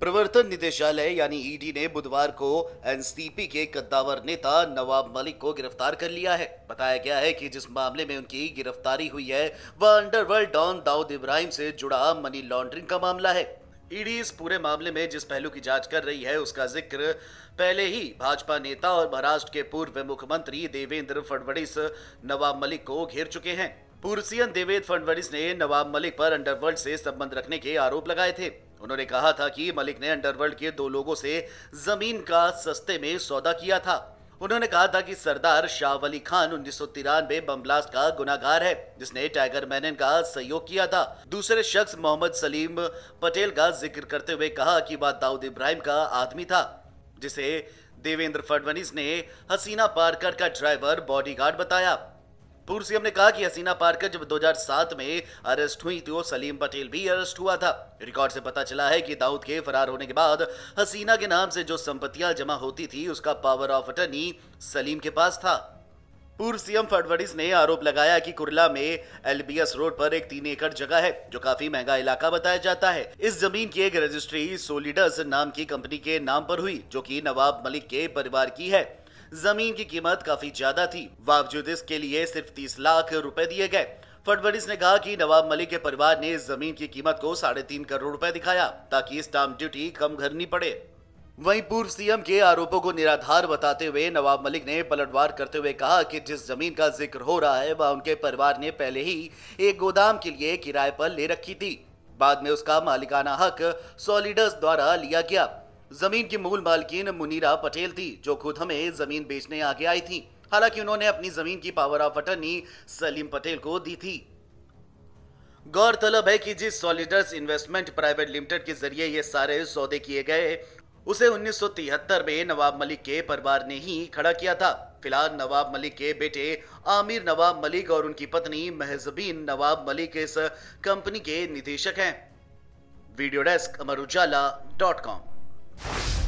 प्रवर्तन निदेशालय यानी ईडी e ने बुधवार को एनसीपी के कद्दावर नेता नवाब मलिक को गिरफ्तार कर लिया है बताया गया है कि जिस मामले में उनकी गिरफ्तारी हुई है वह अंडरवर्ल्ड डॉन दाऊद इब्राहिम से जुड़ा मनी लॉन्ड्रिंग का मामला है ईडी e इस पूरे मामले में जिस पहलू की जांच कर रही है उसका जिक्र पहले ही भाजपा नेता और महाराष्ट्र के पूर्व मुख्यमंत्री देवेंद्र फडणवीस नवाब मलिक को घेर चुके हैं पूर्व सीएम देवेंद्र फडणवीस ने नवाब मलिक पर अंडरवर्ल्ड से संबंध रखने के आरोप लगाए थे उन्होंने कहा था कि मलिक ने अंडरवर्ल्ड के दो लोगों से जमीन का सस्ते में सौदा किया था उन्होंने कहा था कि सरदार शाह अली खान उन्नीस बम ब्लास्ट का गुनागार है जिसने टाइगर मैनन का सहयोग किया था दूसरे शख्स मोहम्मद सलीम पटेल का जिक्र करते हुए कहा कि वह दाऊद इब्राहिम का आदमी था जिसे देवेंद्र फडवनीस ने हसीना पारकर का ड्राइवर बॉडीगार्ड बताया पूर्व सीएम ने कहा कि हसीना पारकर जब 2007 में अरेस्ट हुई तो सलीम पटेल भी अरेस्ट हुआ था रिकॉर्ड से पता चला है कि दाऊद के फरार होने के बाद हसीना के नाम से जो संपत्तियां जमा होती थी उसका पावर ऑफ अटर्नी सलीम के पास था पूर्व सीएम फडवड़ीस ने आरोप लगाया कि कुरला में एलबीएस रोड पर एक तीन एकड़ जगह है जो काफी महंगा इलाका बताया जाता है इस जमीन की एक रजिस्ट्री सोलिडस नाम की कंपनी के नाम पर हुई जो कि नवाब मलिक के परिवार की है जमीन की कीमत काफी ज्यादा थी बावजूद इसके लिए सिर्फ तीस लाख रुपए दिए गए फडणवीस ने कहा कि नवाब मलिक के परिवार ने जमीन की कीमत को साढ़े तीन करोड़ रुपए दिखाया ताकि स्टाम्प ड्यूटी कम करनी पड़े वहीं पूर्व सीएम के आरोपों को निराधार बताते हुए नवाब मलिक ने पलटवार करते हुए कहा कि जिस जमीन का जिक्र हो रहा है वह उनके परिवार ने पहले ही एक गोदाम के लिए किराए पर ले रखी थी बाद में उसका मालिकाना हक सॉलिडर्स द्वारा लिया गया जमीन की मूल मालकिन मुनीरा पटेल थी जो खुद हमें जमीन बेचने आगे आई थी हालांकि उन्होंने अपनी जमीन की power of attorney Salim Patel को दी थी गौरतलब है कि जिस सॉलिडर्स इन्वेस्टमेंट प्राइवेट लिमिटेड के जरिए ये सारे सौदे किए गए उसे 1973 में नवाब मलिक के परिवार ने ही खड़ा किया था फिलहाल नवाब मलिक के बेटे आमिर नवाब मलिक और उनकी पत्नी महजबीन नवाब मलिक इस कंपनी के निदेशक हैं video desk Amar Ujala dot com